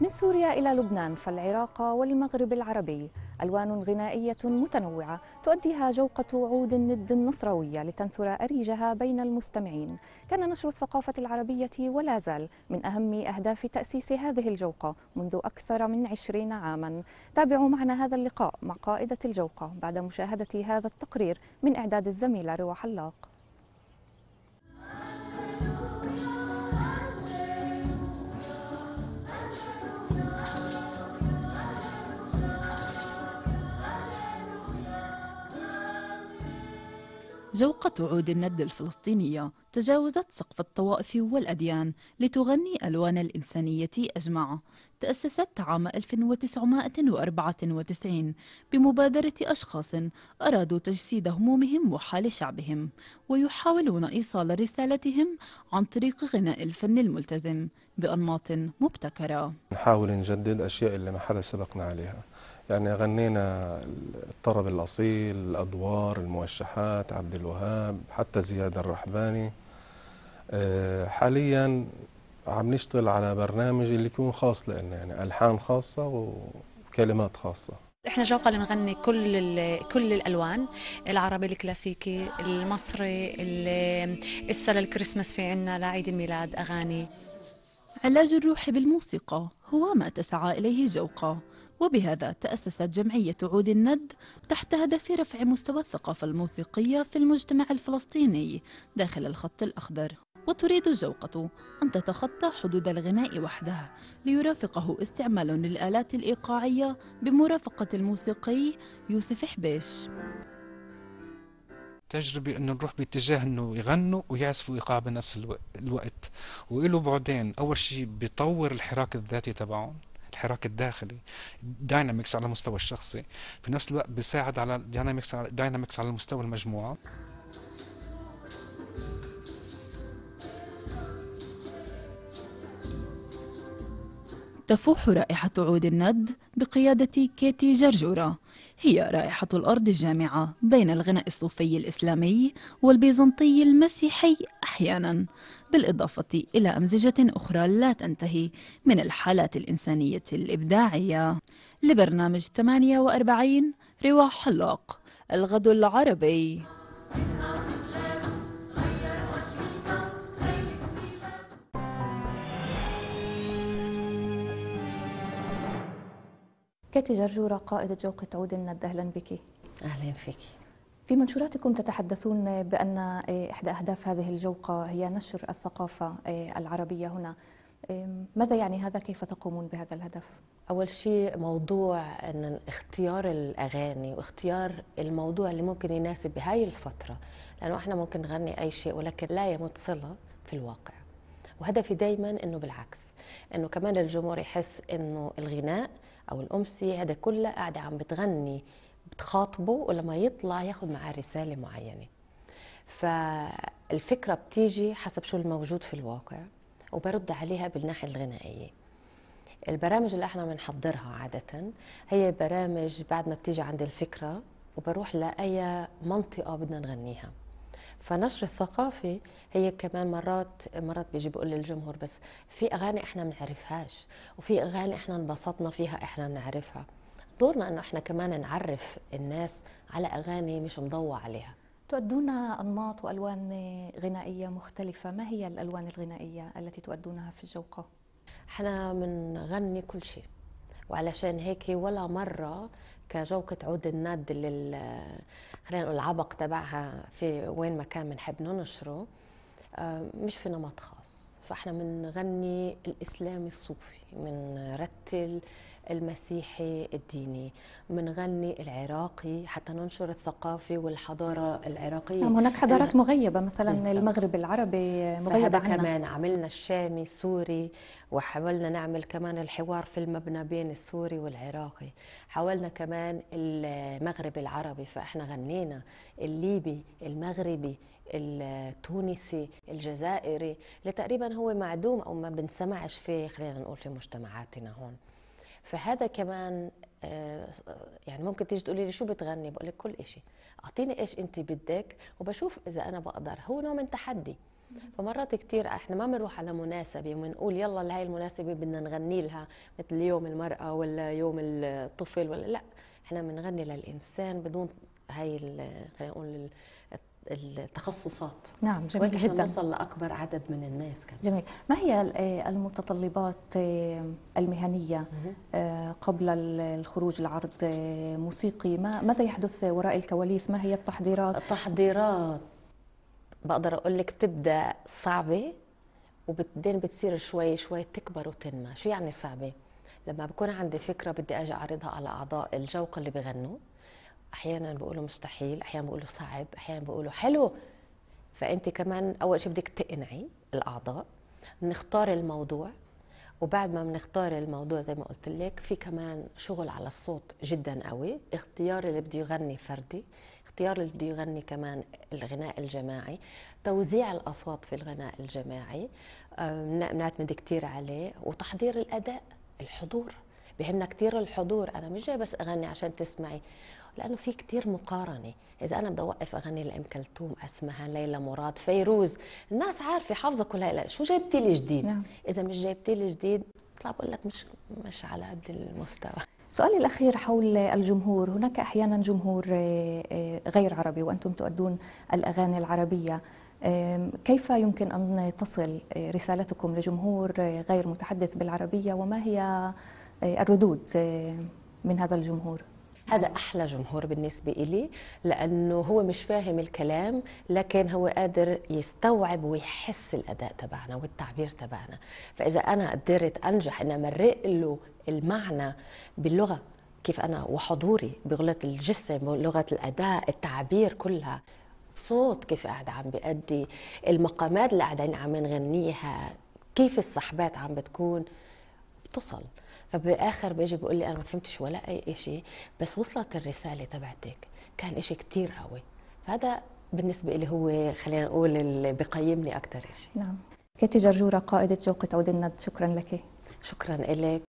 من سوريا إلى لبنان فالعراق والمغرب العربي ألوان غنائية متنوعة تؤديها جوقة عود الند النصروية لتنثر أريجها بين المستمعين كان نشر الثقافة العربية ولا زال من أهم أهداف تأسيس هذه الجوقة منذ أكثر من عشرين عاما تابعوا معنا هذا اللقاء مع قائدة الجوقة بعد مشاهدة هذا التقرير من إعداد الزميلة روى حلاق جوقة عود الند الفلسطينية تجاوزت سقف الطوائف والأديان لتغني ألوان الإنسانية أجمع تأسست عام 1994 بمبادرة أشخاص أرادوا تجسيد همومهم وحال شعبهم ويحاولون إيصال رسالتهم عن طريق غناء الفن الملتزم بأنماط مبتكرة نحاول نجدد أشياء اللي ما حدا سبقنا عليها يعني غنينا الطرب الأصيل الأدوار الموشحات عبد الوهاب حتى زياد الرحباني آه، حاليا عم نشتغل على برنامج اللي يكون خاص لنا يعني ألحان خاصة وكلمات خاصة احنا جوقة بنغني كل كل الالوان العربي الكلاسيكي المصري هسه للكريسماس في عنا لعيد الميلاد اغاني علاج الروح بالموسيقى هو ما تسعى اليه جوقة وبهذا تأسست جمعية عود الند تحت هدف رفع مستوى الثقافة الموسيقية في المجتمع الفلسطيني داخل الخط الأخضر وتريد الجوقة أن تتخطى حدود الغناء وحده ليرافقه استعمال للآلات الإيقاعية بمرافقة الموسيقي يوسف حبيش تجربة انه نروح باتجاه انه يغنوا ويعزفوا ايقاع بنفس الوقت وله بعدين اول شيء بيطور الحراك الذاتي تبعهم الحراك الداخلي داينامكس على المستوى الشخصي في نفس الوقت بيساعد على داينامكس على, المستوى على مستوى المجموعه تفوح رائحة عود الند بقيادة كيتي جرجورة هي رائحة الأرض الجامعة بين الغناء الصوفي الإسلامي والبيزنطي المسيحي أحيانا بالإضافة إلى أمزجة أخرى لا تنتهي من الحالات الإنسانية الإبداعية لبرنامج 48 رواح حلاق الغد العربي كاتي جرجورة قائدة جوقة عود الند أهلا بك أهلا فيك في منشوراتكم تتحدثون بأن آه، إحدى أهداف هذه الجوقة هي نشر الثقافة آه، العربية هنا ماذا يعني هذا كيف تقومون بهذا الهدف؟ أول شيء موضوع أن اختيار الأغاني واختيار الموضوع اللي ممكن يناسب بهاي الفترة لأنه إحنا ممكن نغني أي شيء ولكن لا يمت صلة في الواقع وهدفي دايما أنه بالعكس أنه كمان الجمهور يحس أنه الغناء او الامسي هذا كله قاعده عم بتغني بتخاطبه ولما يطلع ياخذ معاه رساله معينه فالفكره بتيجي حسب شو الموجود في الواقع وبرد عليها بالناحيه الغنائيه البرامج اللي احنا بنحضرها عاده هي برامج بعد ما بتيجي عند الفكره وبروح لاي منطقه بدنا نغنيها فنشر الثقافة هي كمان مرات مرات بيجي بقول للجمهور بس في اغاني احنا ما بنعرفهاش وفي اغاني احنا انبسطنا فيها احنا بنعرفها دورنا انه احنا كمان نعرف الناس على اغاني مش مضوى عليها تؤدون انماط والوان غنائيه مختلفه ما هي الالوان الغنائيه التي تؤدونها في الجوقه احنا بنغني كل شيء وعلشان هيك ولا مره كجو كتعود الناد لل خلينا نقول العبق تبعها في وين ما كان بنحب ننشره آه، مش في نمط خاص فاحنا بنغني الاسلامي الصوفي بنرتل المسيحي الديني بنغني العراقي حتى ننشر الثقافة والحضارة العراقية نعم، هناك حضارات أه، مغيبة مثلا بالزبط. المغرب العربي مغيبة عنا كمان عملنا الشامي سوري وحاولنا نعمل كمان الحوار في المبنى بين السوري والعراقي حاولنا كمان المغرب العربي فإحنا غنينا الليبي المغربي التونسي الجزائري اللي تقريبا هو معدوم او ما بنسمعش فيه خلينا نقول في مجتمعاتنا هون فهذا كمان آه، يعني ممكن تيجي تقولي لي شو بتغني بقول لك كل شيء اعطيني ايش انت بدك وبشوف اذا انا بقدر هو نوع من تحدي فمرات كثير احنا ما بنروح على مناسبه بنقول يلا لهي المناسبه بدنا نغني لها مثل يوم المراه ولا يوم الطفل ولا لا احنا بنغني للانسان بدون هاي خلينا نقول التخصصات نعم جميل جدا نوصل لاكبر عدد من الناس كمان جميل ما هي آه، المتطلبات آه، المهنيه آه، قبل الخروج لعرض موسيقي ما ماذا يحدث وراء الكواليس ما هي التحضيرات التحضيرات بقدر اقول لك بتبدا صعبه وبعدين بتصير شوي شوي تكبر وتنمى شو يعني صعبه لما بكون عندي فكره بدي اجي اعرضها على اعضاء الجوق اللي بغنوا احيانا بقوله مستحيل احيانا بقوله صعب احيانا بقوله حلو فانت كمان اول شيء بدك تقنعي الاعضاء نختار الموضوع وبعد ما بنختار الموضوع زي ما قلت لك في كمان شغل على الصوت جدا قوي اختيار اللي بده يغني فردي اختيار اللي بده يغني كمان الغناء الجماعي توزيع الاصوات في الغناء الجماعي بنعتمد كثير عليه وتحضير الاداء الحضور بهمنا كثير الحضور انا مش جاي بس اغني عشان تسمعي لانه في كتير مقارنه اذا انا بدي اوقف اغني لام كلثوم اسمها ليلى مراد فيروز الناس عارفه حافظه كل هاي شو جايبتي لي جديد نعم. اذا مش جايبتي لي جديد بطلع بقول لك مش مش على قد المستوى سؤالي الأخير حول الجمهور هناك أحيانا جمهور آه، آه، غير عربي وأنتم تؤدون الأغاني العربية كيف يمكن أن تصل آه، رسالتكم لجمهور غير متحدث بالعربية وما هي الردود من هذا الجمهور؟ هذا احلى جمهور بالنسبه إلي لانه هو مش فاهم الكلام لكن هو قادر يستوعب ويحس الاداء تبعنا والتعبير تبعنا فاذا انا قدرت انجح ان امرق له المعنى باللغه كيف انا وحضوري بلغه الجسم ولغه الاداء التعبير كلها صوت كيف قاعد عم بأدي المقامات اللي قاعدين عم نغنيها كيف السحبات عم بتكون بتصل فبالاخر بيجي بيقول لي انا ما فهمتش ولا اي شيء بس وصلت الرساله تبعتك كان شيء كثير قوي فهذا بالنسبه لي هو خلينا نقول اللي بقيمني اكثر شيء نعم كاتي جرجوره قائده جوقة عود الند شكرا لك شكرا لك